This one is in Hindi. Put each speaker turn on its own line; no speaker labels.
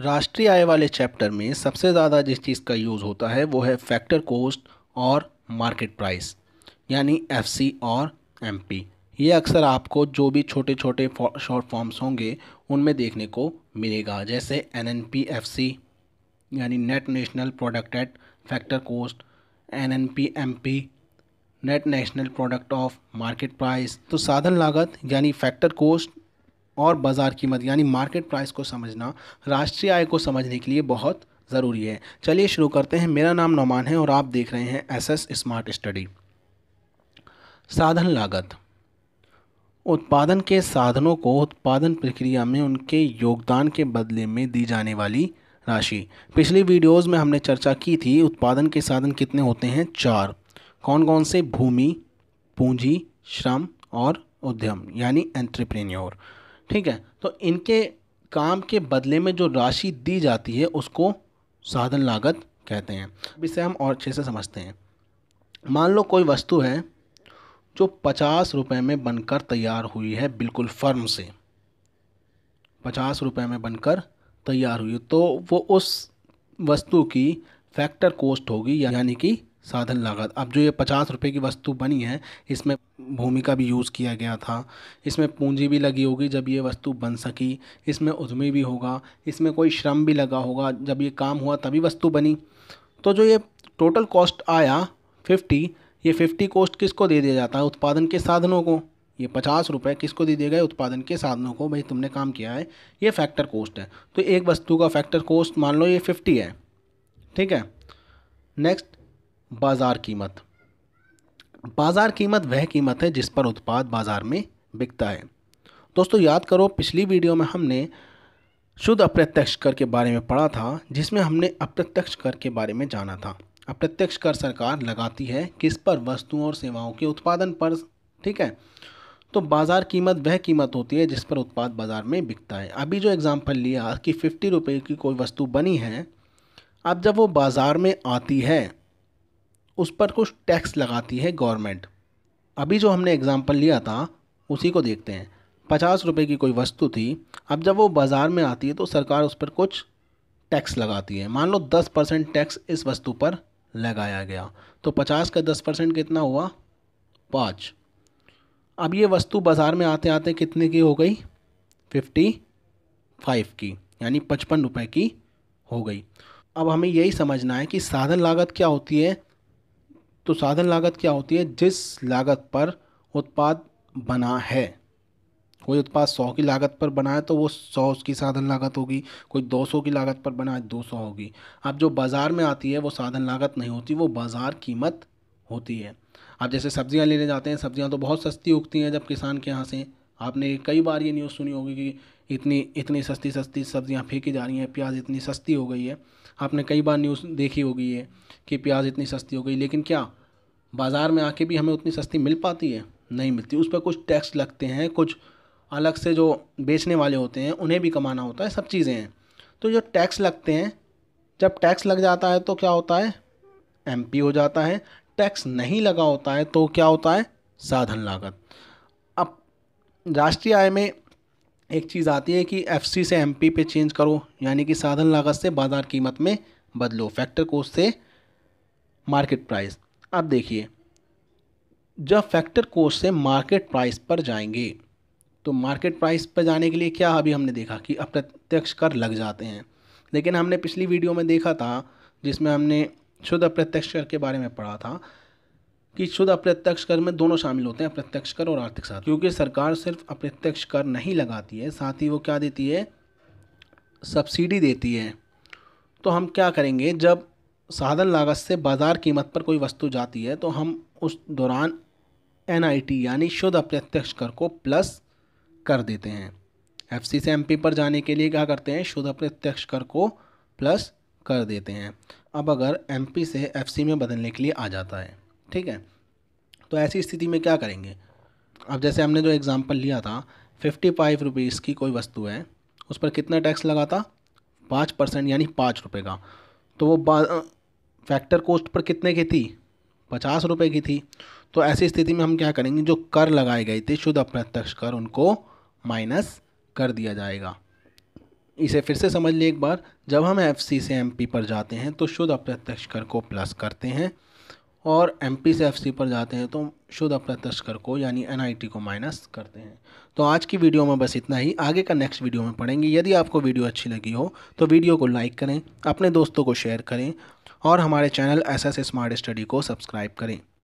राष्ट्रीय आय वाले चैप्टर में सबसे ज़्यादा जिस चीज़ का यूज़ होता है वो है फैक्टर कोस्ट और मार्केट प्राइस यानी एफ और एम ये अक्सर आपको जो भी छोटे छोटे शॉर्ट फॉर्म्स होंगे उनमें देखने को मिलेगा जैसे N N P F C यानी net national product at factor cost N N P M P net national product of market price तो साधन लागत यानी फैक्टर कोस्ट और बाज़ार कीमत यानी मार्केट प्राइस को समझना राष्ट्रीय आय को समझने के लिए बहुत ज़रूरी है चलिए शुरू करते हैं मेरा नाम नौमान है और आप देख रहे हैं एस एस स्मार्ट स्टडी साधन लागत उत्पादन के साधनों को उत्पादन प्रक्रिया में उनके योगदान के बदले में दी जाने वाली राशि पिछली वीडियोस में हमने चर्चा की थी उत्पादन के साधन कितने होते हैं चार कौन कौन से भूमि पूंजी श्रम और उद्यम यानी एंट्रप्रेन्योर ठीक है तो इनके काम के बदले में जो राशि दी जाती है उसको साधन लागत कहते हैं इसे हम और अच्छे से समझते हैं मान लो कोई वस्तु है जो पचास रुपये में बनकर तैयार हुई है बिल्कुल फर्म से पचास रुपये में बनकर तैयार हुई तो वो उस वस्तु की फैक्टर कोस्ट होगी यानी कि साधन लागत अब जो ये पचास रुपये की वस्तु बनी है इसमें भूमि का भी यूज़ किया गया था इसमें पूंजी भी लगी होगी जब ये वस्तु बन सकी इसमें उद्यमी भी होगा इसमें कोई श्रम भी लगा होगा जब ये काम हुआ तभी वस्तु बनी तो जो ये टोटल कॉस्ट आया फिफ्टी ये फिफ्टी कॉस्ट किसको दे दिया जाता है उत्पादन के साधनों को ये पचास रुपये किसको दे दिए गए उत्पादन के साधनों को भाई तुमने काम किया है ये फैक्टर कॉस्ट है तो एक वस्तु का फैक्टर कॉस्ट मान लो ये फिफ्टी है ठीक है नेक्स्ट बाज़ार कीमत बाज़ार कीमत वह कीमत है जिस पर उत्पाद बाज़ार में बिकता है दोस्तों याद करो पिछली वीडियो में हमने शुद्ध अप्रत्यक्ष कर के बारे में पढ़ा था जिसमें हमने अप्रत्यक्ष कर के बारे में जाना था अप्रत्यक्ष कर सरकार लगाती है किस पर वस्तुओं और सेवाओं के उत्पादन पर ठीक है तो बाज़ार कीमत वह कीमत होती है जिस पर उत्पाद बाज़ार में बिकता है अभी जो एग्ज़ाम्पल लिया कि फिफ्टी रुपये की कोई वस्तु बनी है अब जब वो बाज़ार में आती है उस पर कुछ टैक्स लगाती है गवर्नमेंट अभी जो हमने एग्ज़ाम्पल लिया था उसी को देखते हैं पचास रुपये की कोई वस्तु थी अब जब वो बाज़ार में आती है तो सरकार उस पर कुछ टैक्स लगाती है मान लो दस परसेंट टैक्स इस वस्तु पर लगाया गया तो पचास का दस परसेंट कितना हुआ पाँच अब ये वस्तु बाज़ार में आते आते कितने की हो गई फिफ्टी फाइव की यानी पचपन रुपये की हो गई अब हमें यही समझना है कि साधन लागत क्या होती है तो साधन लागत क्या होती है जिस लागत पर उत्पाद बना है कोई उत्पाद सौ की लागत पर बना है तो वो सौ उसकी साधन लागत होगी कोई दो सौ की लागत पर बना है दो सौ होगी अब जो बाज़ार में आती है वो साधन लागत नहीं होती वो बाज़ार कीमत होती है आप जैसे सब्ज़ियाँ लेने जाते हैं सब्ज़ियाँ तो बहुत सस्ती उगती हैं जब किसान के यहाँ से आपने कई बार ये न्यूज़ सुनी होगी कि इतनी इतनी सस्ती सस्ती सब्जियां फेंकी जा रही हैं प्याज इतनी सस्ती हो गई है आपने कई बार न्यूज़ देखी होगी ये कि प्याज इतनी सस्ती हो गई लेकिन क्या बाज़ार में आके भी हमें उतनी सस्ती मिल पाती है नहीं मिलती उस पर कुछ टैक्स लगते हैं कुछ अलग से जो बेचने वाले होते हैं उन्हें भी कमाना होता है सब चीज़ें हैं तो जो टैक्स लगते हैं जब टैक्स लग जाता है तो क्या होता है एमपी हो जाता है टैक्स नहीं लगा होता है तो क्या होता है साधन लागत राष्ट्रीय आय में एक चीज़ आती है कि एफसी से एमपी पे चेंज करो यानी कि साधन लागत से बाज़ार कीमत में बदलो फैक्टर कोस्ट से मार्केट प्राइस अब देखिए जब फैक्टर कोस्ट से मार्केट प्राइस पर जाएंगे तो मार्केट प्राइस पर जाने के लिए क्या अभी हमने देखा कि अप्रत्यक्ष कर लग जाते हैं लेकिन हमने पिछली वीडियो में देखा था जिसमें हमने शुद्ध अप्रत्यक्ष कर के बारे में पढ़ा था कि शुद्ध अप्रत्यक्ष कर में दोनों शामिल होते हैं अप्रत्यक्ष कर और आर्थिक साधन क्योंकि सरकार सिर्फ अप्रत्यक्ष कर नहीं लगाती है साथ ही वो क्या देती है सब्सिडी देती है तो हम क्या करेंगे जब साधन लागत से बाज़ार कीमत पर कोई वस्तु जाती है तो हम उस दौरान एन यानी शुद्ध अप्रत्यक्ष कर को प्लस कर देते हैं एफ से एम पर जाने के लिए क्या करते हैं शुद्ध अप्रत्यक्ष कर को प्लस कर देते हैं अब अगर एम से एफ में बदलने के लिए आ जाता है ठीक है तो ऐसी स्थिति में क्या करेंगे अब जैसे हमने जो एग्ज़ाम्पल लिया था फिफ्टी फाइव रुपीज़ की कोई वस्तु है उस पर कितना टैक्स लगा था पाँच परसेंट यानी पाँच रुपये का तो वो फैक्टर कोस्ट पर कितने की थी पचास रुपये की थी तो ऐसी स्थिति में हम क्या करेंगे जो कर लगाए गए थे शुद्ध अप्रत्यक्ष कर उनको माइनस कर दिया जाएगा इसे फिर से समझ लिए एक बार जब हम एफ से एम पर जाते हैं तो शुद्ध अप्रत्यक्ष कर को प्लस करते हैं और एम पी से एफ सी पर जाते हैं तो शुद्ध अप्रत्यक्ष कर को यानी एन आई टी को माइनस करते हैं तो आज की वीडियो में बस इतना ही आगे का नेक्स्ट वीडियो में पढ़ेंगे यदि आपको वीडियो अच्छी लगी हो तो वीडियो को लाइक करें अपने दोस्तों को शेयर करें और हमारे channel S S smart study को सब्सक्राइब करें